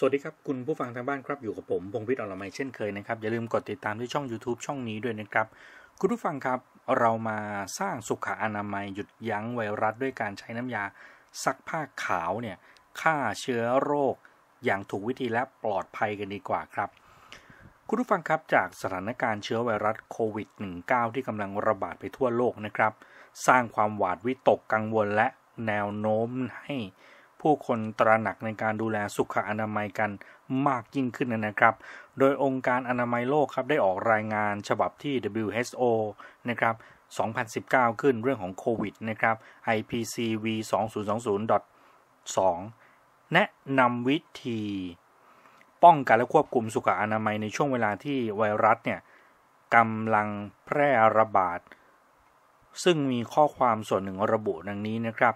สวัสดีครับ คุณผู้ฟังทางบ้านครับอยู่กับผมพงพิษอรัมเช่นเคยนะครับ อย่าลืมกดติดตามที่ช่อง YouTube ช่องนี้ด้วยนะครับ คุณผู้ฟังครับเรามาสร้างสุขอนามัยหยุดยั้งไวรัส ด้วยการใช้น้ำยาซักผ้าขาวเนี่ยฆ่าเชื้อโรค อย่างถูกวิธีและปลอดภัยกันดีกว่าครับ คุณผู้ฟังครับจากสถานการณ์เชื้อไวรัสโควิด -19 ที่กำลังระบาดไปทั่วโลกนะครับ สร้างความหวาดวิตกกังวลและแนวโน้มให้ผู้คนตระหนักในการดูแลสุขอนามัยกันมากยิ่งขึ้นนะครับ โดยองค์การอนามัยโลกครับได้ออกรายงานฉบับที่ WHO นะครับ 2019 ขึ้นเรื่องของโควิดนะครับ IPCV 2020.2แนะนำวิธี ป้องกันและควบคุมสุขอนามัย ในช่วงเวลาที่ไวรัสเนี่ยกำลังแพร่ระบาด ซึ่งมีข้อความส่วนหนึ่งระบุดังนี้นะครับ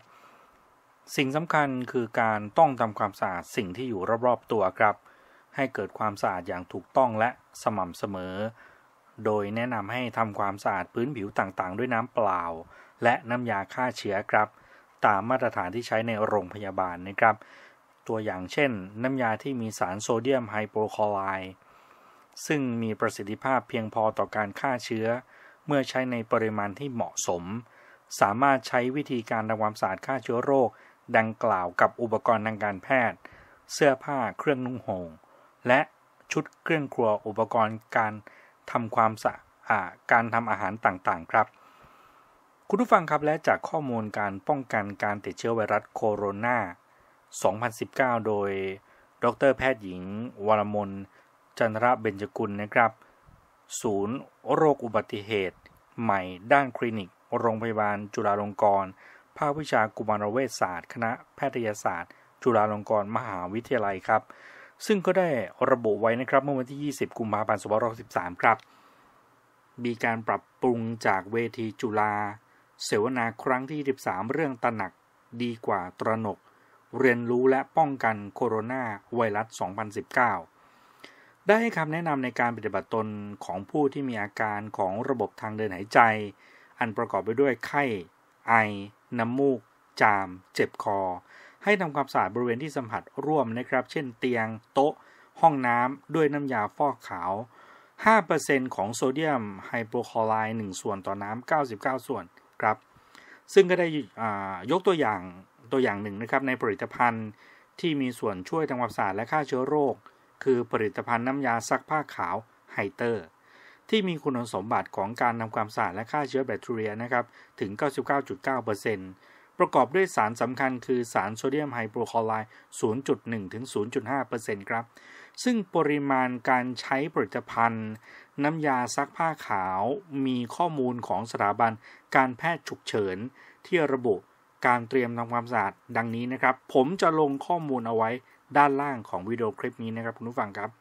สิ่งสำคัญคือการต้องทำความสะอาดสิ่งที่อยู่รอบๆตัวครับ ให้เกิดความสะอาดอย่างถูกต้องและสม่ำเสมอ โดยแนะนำให้ทำความสะอาดพื้นผิวต่างๆด้วยน้ำเปล่า และน้ำยาฆ่าเชื้อครับ ตามมาตรฐานที่ใช้ในโรงพยาบาลนะครับ ตัวอย่างเช่นน้ำยาที่มีสารโซเดียมไฮโปคลอไรด์ซึ่งมีประสิทธิภาพเพียงพอต่อการฆ่าเชื้อ เมื่อใช้ในปริมาณที่เหมาะสม สามารถใช้วิธีการทำความสะอาดฆ่าเชื้อโรคดังกล่าวกับอุปกรณ์ทางการแพทย์ เสื้อผ้าเครื่องนุ่งห่มและชุดเครื่องครัวอุปกรณ์การทำความสะอาดการทำอาหารต่างๆครับ คุณผู้ฟังครับและจากข้อมูลการป้องกันการติดเชื้อไวรัสโคโรนา 2019 โดย ดรแพทย์หญิงวรมน จันทระเบญจกุลนะครับ ศูนย์ โรคอุบัติเหตุ ใหม่ด้านคลินิกโรงพยาบาล จุฬาลงกรณ์ภาควิชากุมารเวชศาสตร์คณะแพทยศาสตร์ จุฬาลงกรณ์มหาวิทยาลัยครับ ซึ่งก็ได้ระบุไว้นะครับเมื่อวันที่ 20 กุมภาพันธ์2 5 6 3ครับ มีการปรับปรุงจากเวทีจุฬาเสวนาครั้งที่13เรื่องตระหนักดีกว่าตระหนก เรียนรู้และป้องกันโคโรนาไวรัส2019 ได้ให้คำแนะนำในการปฏิบัติตนของผู้ที่มีอาการของระบบทางเดินหายใจ อันประกอบไปด้วยไข้ไอน้ำมูก จาม เจ็บคอ ให้ทำความสะอาดบริเวณที่สัมผัสร่วมนะครับ เช่นเตียงโต๊ะ ห้องน้ำด้วยน้ำยาฟอกขาว 5%ของโซเดียมไฮโปคลอไรด์1 ส่วนต่อน้ำ99 ส่วนครับซึ่งก็ได้ยกตัวอย่างตัวอย่างหนึ่งนะครับในผลิตภัณฑ์ที่มีส่วนช่วยทำความสะอาดและฆ่าเชื้อโรค คือผลิตภัณฑ์น้ำยาซักผ้าขาว ไฮเตอร์ที่มีคุณสมบัติของการทำความสะอาดและฆ่าเชื้อแบคทีเรียนะครับถึง 99.9%ประกอบด้วยสารสำคัญคือสารโซเดียมไฮโปรคลอไรด์ 0.1ถึง0.5%ครับ ซึ่งปริมาณการใช้ผลิตภัณฑ์ น้ำยาซักผ้าขาว มีข้อมูลของสถาบันการแพทย์ฉุกเฉินที่ระบุการเตรียมทำความสะอาด ดังนี้นะครับ ผมจะลงข้อมูลเอาไว้ด้านล่างของวิดีโอคลิปนี้นะครับคุณผู้ฟังครับ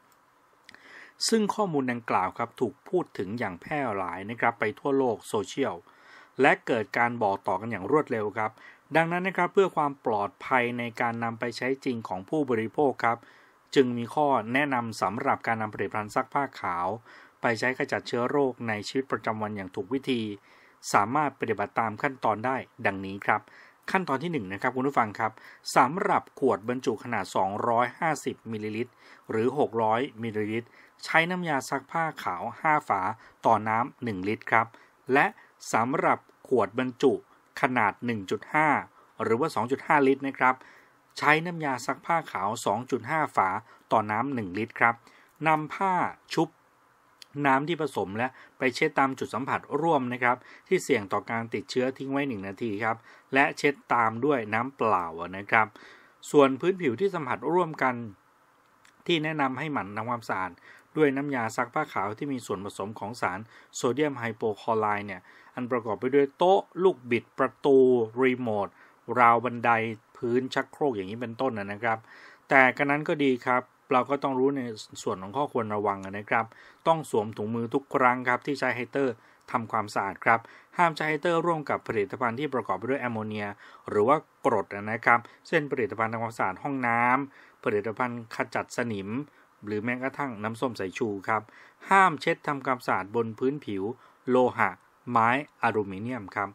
ซึ่งข้อมูลดังกล่าวครับถูกพูดถึงอย่างแพร่หลายนะครับ ไปทั่วโลกโซเชียล และเกิดการบอกต่อกันอย่างรวดเร็วครับ ดังนั้นนะครับ เพื่อความปลอดภัยในการนำไปใช้จริงของผู้บริโภคครับ จึงมีข้อแนะนำสำหรับการนำผลิตภัณฑ์ซักผ้าขาว ไปใช้ขจัดเชื้อโรคในชีวิตประจำวันอย่างถูกวิธี สามารถปฏิบัติตามขั้นตอนได้ ดังนี้ครับขั้นตอนที่1นะครับคุณผู้ฟังครับสำหรับขวดบรรจุขนาด 250มิลลิลิตรหรือ 600มิลลิลิตรใช้น้ำยาซักผ้าขาว 5 ฝาต่อน้ำ1ลิตรครับ และสำหรับขวดบรรจุขนาด 1.5 หรือว่า 2.5 ลิตรนะครับ ใช้น้ำยาซักผ้าขาว 2.5 ฝาต่อน้ำ1ลิตรครับนำผ้าชุบน้ำที่ผสมและไปเช็ดตามจุดสัมผัสร่วมนะครับ ที่เสี่ยงต่อการติดเชื้อทิ้งไว้ 1 นาทีครับ และเช็ดตามด้วยน้ำเปล่านะครับ ส่วนพื้นผิวที่สัมผัสร่วมกัน ที่แนะนำให้หมั่นทำความสะอาดด้วยน้ำยาซักผ้าขาวที่มีส่วนผสมของสารโซเดียมไฮโปคลอไรด์เนี่ย อันประกอบไปด้วยโต๊ะลูกบิดประตู รีโมทราวบันไดพื้นชักโครกอย่างนี้เป็นต้นนะครับ แต่กระนั้นก็ดีครับเราก็ต้องรู้ในส่วนของข้อควรระวังนะครับ ต้องสวมถุงมือทุกครั้งครับ ที่ใช้ไฮเตอร์ทำความสะอาดครับ ห้ามใช้ไฮเตอร์ ร่วมกับผลิตภัณฑ์ที่ประกอบด้วยแอมโมเนีย หรือว่ากรดนะครับ เช่นผลิตภัณฑ์ทำความสะอาดห้องน้ำ ผลิตภัณฑ์ขจัดสนิม หรือแม้กระทั่งน้ำส้มสายชูครับ ห้ามเช็ดทำความสะอาดบนพื้นผิว โลหะ ไม้อลูมิเนียมครับ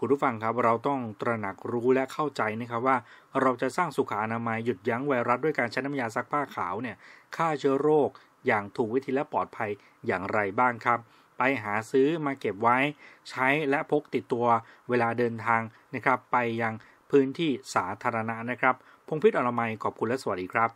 คุณผู้ฟังครับ เราต้องตระหนักรู้และเข้าใจนะครับว่าเราจะสร้างสุขานามัยหยุดยั้งไวรัสด้วยการใช้น้ำยาซักผ้าขาวเนี่ยฆ่าเชื้อโรคอย่างถูกวิธีและปลอดภัยอย่างไรบ้างครับ ไปหาซื้อมาเก็บไว้ใช้และพกติดตัวเวลาเดินทางนะครับ ไปยังพื้นที่สาธารณะนะครับพงพิษอนามัยขอบคุณและสวัสดีครับ